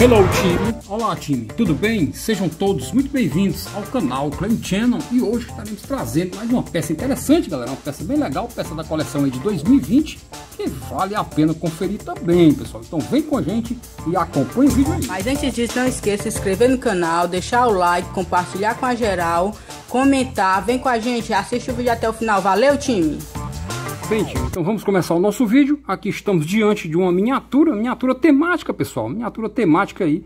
Hello time, olá time, tudo bem? Sejam todos muito bem-vindos ao canal Claim Channel e hoje estaremos trazendo mais uma peça interessante galera, uma peça bem legal, peça da coleção de 2020 que vale a pena conferir também pessoal, então vem com a gente e acompanhe o vídeo aí. Mas antes disso não esqueça de se inscrever no canal, deixar o like, compartilhar com a geral, comentar, vem com a gente, assiste o vídeo até o final, valeu time! Bem, então vamos começar o nosso vídeo. Aqui estamos diante de uma miniatura, miniatura temática, pessoal. Miniatura temática aí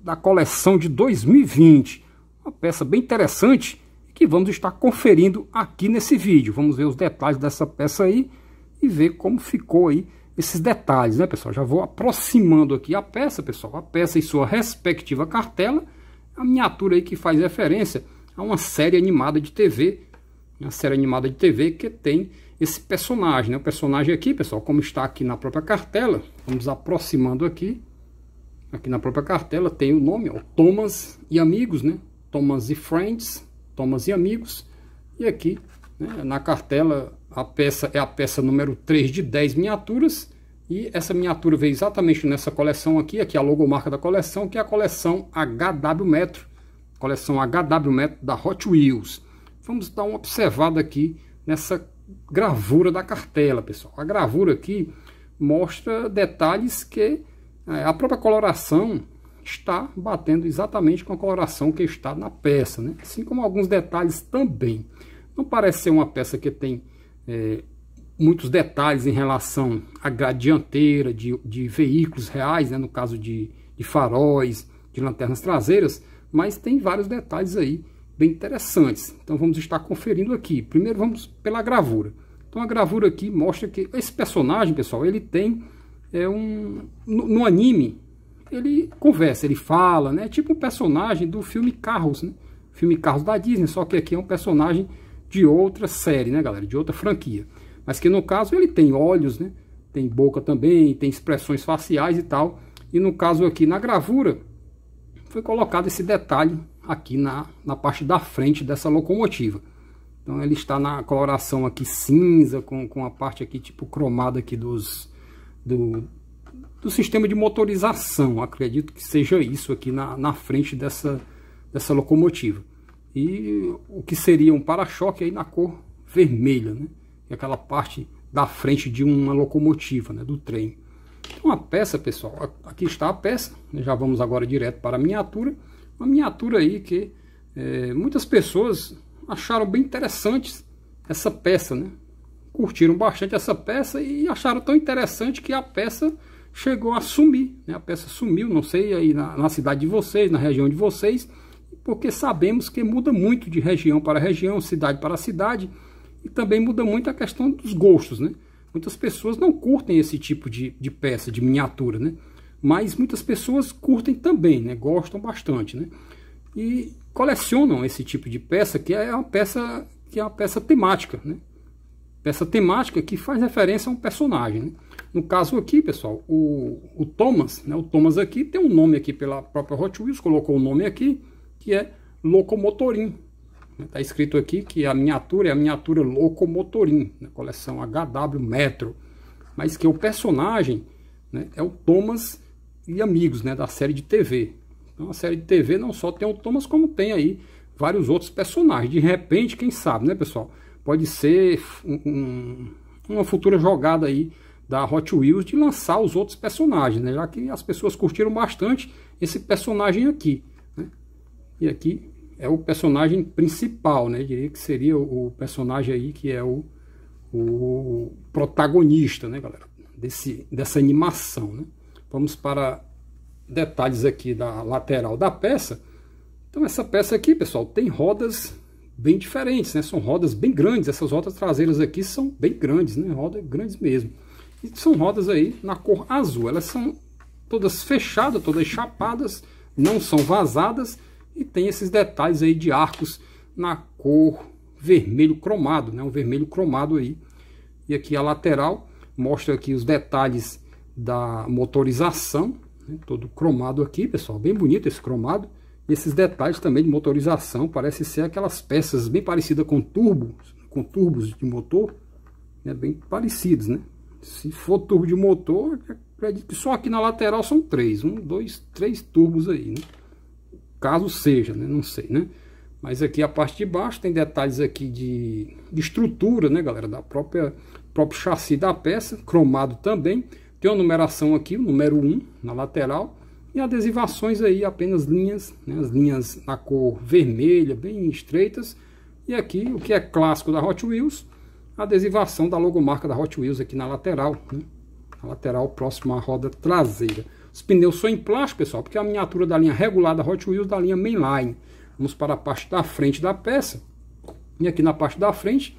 da coleção de 2020. Uma peça bem interessante que vamos estar conferindo aqui nesse vídeo. Vamos ver os detalhes dessa peça aí e ver como ficou aí esses detalhes, né, pessoal? Já vou aproximando aqui a peça, pessoal. A peça e sua respectiva cartela. A miniatura aí que faz referência a uma série animada de TV. Uma série animada de TV que tem esse personagem. Né? O personagem aqui, pessoal, como está aqui na própria cartela, vamos aproximando aqui. Aqui na própria cartela tem o nome, ó, Thomas e Amigos, né? Thomas e Friends, Thomas e Amigos. E aqui, né, na cartela, a peça é a peça número 3 de 10 miniaturas. E essa miniatura veio exatamente nessa coleção aqui, aqui é a logomarca da coleção, que é a coleção HW Metro, coleção HW Metro da Hot Wheels. Vamos dar uma observada aqui nessa gravura da cartela, pessoal. A gravura aqui mostra detalhes que é, a própria coloração está batendo exatamente com a coloração que está na peça, né? assim como alguns detalhes também. Não parece ser uma peça que tem é, muitos detalhes em relação à grade dianteira, de, de veículos reais, né? no caso de, de faróis, de lanternas traseiras, mas tem vários detalhes aí bem interessantes. Então vamos estar conferindo aqui. Primeiro vamos pela gravura. Então a gravura aqui mostra que esse personagem, pessoal, ele tem é um no, no anime ele conversa, ele fala, né? Tipo um personagem do filme Carros, né? filme Carros da Disney, só que aqui é um personagem de outra série, né, galera? De outra franquia. Mas que no caso ele tem olhos, né? Tem boca também, tem expressões faciais e tal. E no caso aqui na gravura foi colocado esse detalhe aqui na, na parte da frente dessa locomotiva. Então ele está na coloração aqui cinza, com, com a parte aqui tipo cromada aqui dos, do, do sistema de motorização. Acredito que seja isso aqui na, na frente dessa, dessa locomotiva. E o que seria um para-choque aí na cor vermelha, né? E é aquela parte da frente de uma locomotiva, né? Do trem. Então a peça, pessoal, aqui está a peça. Já vamos agora direto para a miniatura uma miniatura aí que é, muitas pessoas acharam bem interessante essa peça, né? Curtiram bastante essa peça e acharam tão interessante que a peça chegou a sumir, né? A peça sumiu, não sei aí na, na cidade de vocês, na região de vocês, porque sabemos que muda muito de região para região, cidade para cidade, e também muda muito a questão dos gostos, né? Muitas pessoas não curtem esse tipo de, de peça, de miniatura, né? mas muitas pessoas curtem também, né? Gostam bastante, né? E colecionam esse tipo de peça, que é uma peça que é uma peça temática, né? Peça temática que faz referência a um personagem, né? No caso aqui, pessoal, o, o Thomas, né? O Thomas aqui tem um nome aqui pela própria Hot Wheels, colocou o um nome aqui, que é Locomotorim. Está né? escrito aqui que a miniatura é a miniatura Locomotorim, na né? coleção HW Metro. Mas que o personagem né, é o Thomas e amigos, né, da série de TV. Então a série de TV não só tem o Thomas, como tem aí vários outros personagens. De repente, quem sabe, né, pessoal? Pode ser um, uma futura jogada aí da Hot Wheels de lançar os outros personagens, né? Já que as pessoas curtiram bastante esse personagem aqui, né? E aqui é o personagem principal, né? Eu diria que seria o personagem aí que é o, o protagonista, né, galera? Desse, dessa animação, né? Vamos para detalhes aqui da lateral da peça. Então essa peça aqui, pessoal, tem rodas bem diferentes, né? São rodas bem grandes, essas rodas traseiras aqui são bem grandes, né? Rodas grandes mesmo. E são rodas aí na cor azul, elas são todas fechadas, todas chapadas, não são vazadas e tem esses detalhes aí de arcos na cor vermelho cromado, né? Um vermelho cromado aí. E aqui a lateral mostra aqui os detalhes da motorização, né? todo cromado aqui, pessoal, bem bonito esse cromado. E esses detalhes também de motorização, parece ser aquelas peças bem parecidas com turbo com turbos de motor, né? bem parecidos, né? Se for turbo de motor, acredito que só aqui na lateral são três, um, dois, três turbos aí, né? Caso seja, né? Não sei, né? Mas aqui a parte de baixo tem detalhes aqui de, de estrutura, né, galera? Da própria próprio chassi da peça, cromado também. Tem uma numeração aqui, o número 1 na lateral, e adesivações aí, apenas linhas, né, as linhas na cor vermelha, bem estreitas. E aqui, o que é clássico da Hot Wheels, a adesivação da logomarca da Hot Wheels aqui na lateral, né, na lateral próxima à roda traseira. Os pneus são em plástico, pessoal, porque é a miniatura da linha regular da Hot Wheels da linha Mainline. Vamos para a parte da frente da peça. E aqui na parte da frente,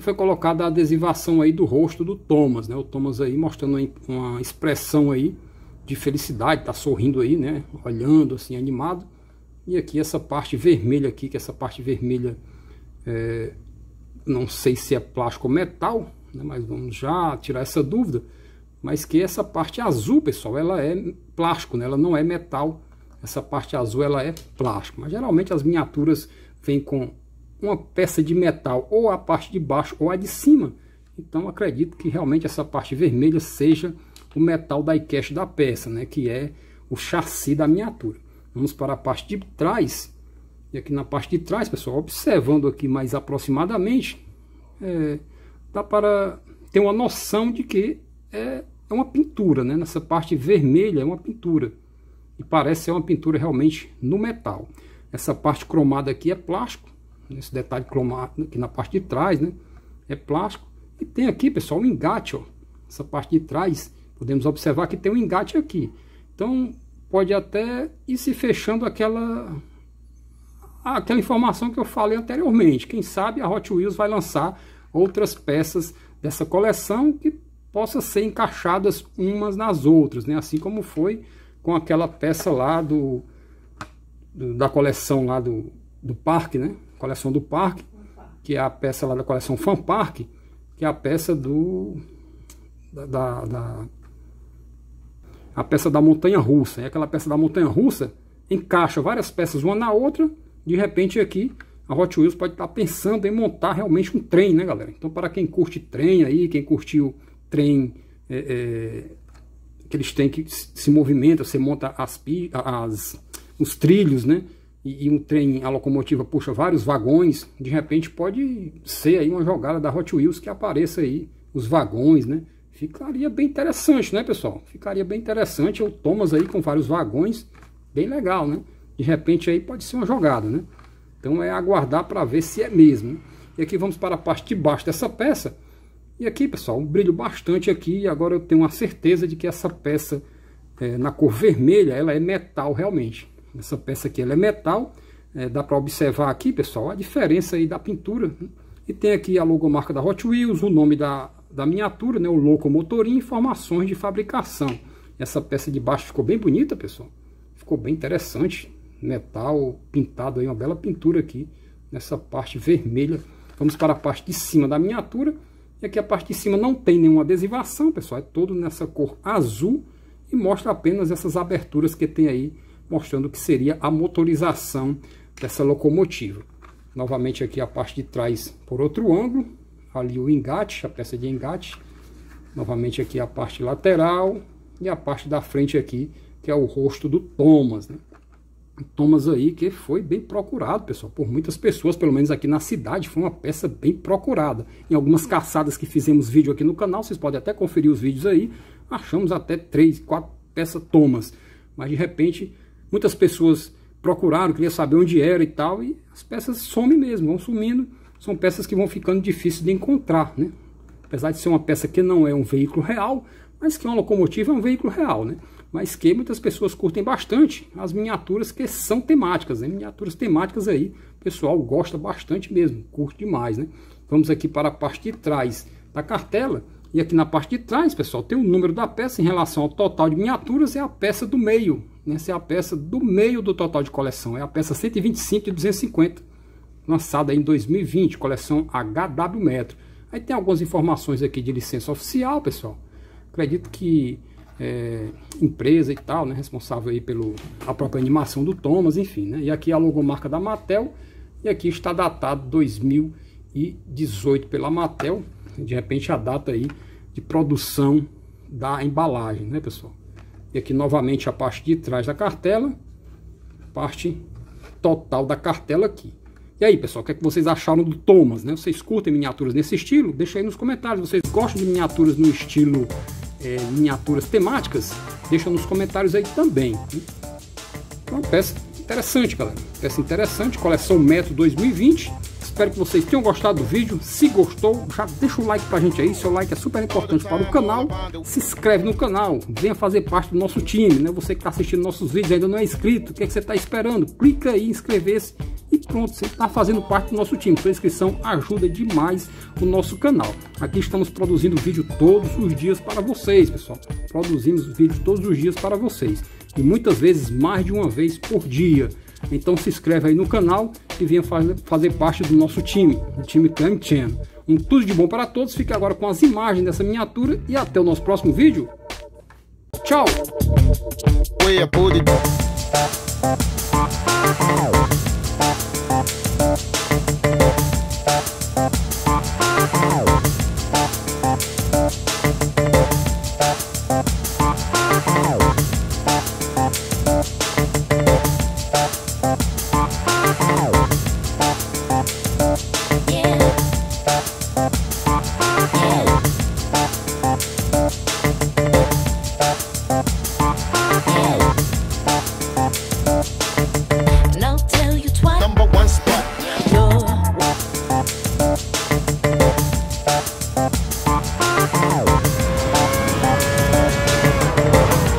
foi colocada a adesivação aí do rosto do Thomas, né? O Thomas aí mostrando uma expressão aí de felicidade, tá sorrindo aí, né? Olhando assim, animado. E aqui essa parte vermelha aqui, que essa parte vermelha é, não sei se é plástico ou metal, né? mas vamos já tirar essa dúvida. Mas que essa parte azul, pessoal, ela é plástico, né? Ela não é metal. Essa parte azul, ela é plástico. Mas geralmente as miniaturas vêm com uma peça de metal ou a parte de baixo ou a de cima. Então acredito que realmente essa parte vermelha seja o metal die cast da peça, né, que é o chassi da miniatura. Vamos para a parte de trás. E aqui na parte de trás, pessoal, observando aqui mais aproximadamente, é, dá para ter uma noção de que é, é uma pintura, né? Nessa parte vermelha é uma pintura. E parece ser uma pintura realmente no metal. Essa parte cromada aqui é plástico, esse detalhe cromado aqui na parte de trás, né? É plástico. E tem aqui, pessoal, o um engate, ó. Essa parte de trás, podemos observar que tem um engate aqui. Então, pode até ir se fechando aquela aquela informação que eu falei anteriormente. Quem sabe a Hot Wheels vai lançar outras peças dessa coleção que possa ser encaixadas umas nas outras, né? Assim como foi com aquela peça lá do, do da coleção lá do, do parque, né? coleção do parque, que é a peça lá da coleção Fan Park, que é a peça do. Da, da, da, a peça da montanha russa. E é aquela peça da montanha russa encaixa várias peças uma na outra. De repente aqui a Hot Wheels pode estar pensando em montar realmente um trem, né, galera? Então, para quem curte trem aí, quem curtiu trem é, é, que eles têm que se movimenta, você monta as, as os trilhos, né? e, e um trem, a locomotiva puxa vários vagões, de repente pode ser aí uma jogada da Hot Wheels que apareça aí os vagões, né? Ficaria bem interessante, né, pessoal? Ficaria bem interessante. o Thomas aí com vários vagões, bem legal, né? De repente aí pode ser uma jogada, né? Então é aguardar para ver se é mesmo. Né? E aqui vamos para a parte de baixo dessa peça. E aqui, pessoal, um brilho bastante aqui. E agora eu tenho a certeza de que essa peça é, na cor vermelha, ela é metal realmente. Essa peça aqui ela é metal, é, dá para observar aqui, pessoal, a diferença aí da pintura. Né? E tem aqui a logomarca da Hot Wheels, o nome da, da miniatura, né? o e informações de fabricação. Essa peça de baixo ficou bem bonita, pessoal. Ficou bem interessante. Metal pintado aí, uma bela pintura aqui, nessa parte vermelha. Vamos para a parte de cima da miniatura. E aqui a parte de cima não tem nenhuma adesivação, pessoal. É todo nessa cor azul e mostra apenas essas aberturas que tem aí mostrando o que seria a motorização dessa locomotiva. Novamente aqui a parte de trás por outro ângulo, ali o engate, a peça de engate. Novamente aqui a parte lateral e a parte da frente aqui, que é o rosto do Thomas, né? Thomas aí que foi bem procurado, pessoal, por muitas pessoas, pelo menos aqui na cidade, foi uma peça bem procurada. Em algumas caçadas que fizemos vídeo aqui no canal, vocês podem até conferir os vídeos aí, achamos até três, quatro peças Thomas. Mas de repente Muitas pessoas procuraram, queriam saber onde era e tal, e as peças somem mesmo, vão sumindo. São peças que vão ficando difíceis de encontrar, né? Apesar de ser uma peça que não é um veículo real, mas que é uma locomotiva, é um veículo real, né? Mas que muitas pessoas curtem bastante as miniaturas que são temáticas, né? Miniaturas temáticas aí, o pessoal gosta bastante mesmo, curte demais, né? Vamos aqui para a parte de trás da cartela, e aqui na parte de trás, pessoal, tem o número da peça em relação ao total de miniaturas, é a peça do meio. Né? Essa é a peça do meio do total de coleção, é a peça 125 e 250, lançada em 2020, coleção HW Metro. Aí tem algumas informações aqui de licença oficial, pessoal. Acredito que é, empresa e tal, né? responsável aí pela própria animação do Thomas, enfim. Né? E aqui a logomarca da Mattel, e aqui está datado 2018 pela Mattel de repente a data aí de produção da embalagem, né pessoal? E aqui novamente a parte de trás da cartela, parte total da cartela aqui. E aí, pessoal, o que, é que vocês acharam do Thomas, né? Vocês curtem miniaturas nesse estilo? Deixa aí nos comentários. Vocês gostam de miniaturas no estilo é, miniaturas temáticas? Deixa nos comentários aí também. Uma peça interessante, galera. Peça interessante, coleção Metro 2020. Espero que vocês tenham gostado do vídeo. Se gostou, já deixa o like pra gente aí. Seu like é super importante para o canal. Se inscreve no canal. Venha fazer parte do nosso time, né? Você que está assistindo nossos vídeos ainda não é inscrito. O que, é que você está esperando? Clica aí, inscrever-se e pronto, você está fazendo parte do nosso time. Sua inscrição ajuda demais o nosso canal. Aqui estamos produzindo vídeo todos os dias para vocês, pessoal. Produzimos vídeo todos os dias para vocês e muitas vezes mais de uma vez por dia. Então se inscreve aí no canal e venha fazer, fazer parte do nosso time, o time Clam Chan. Um tudo de bom para todos, fique agora com as imagens dessa miniatura e até o nosso próximo vídeo. Tchau! É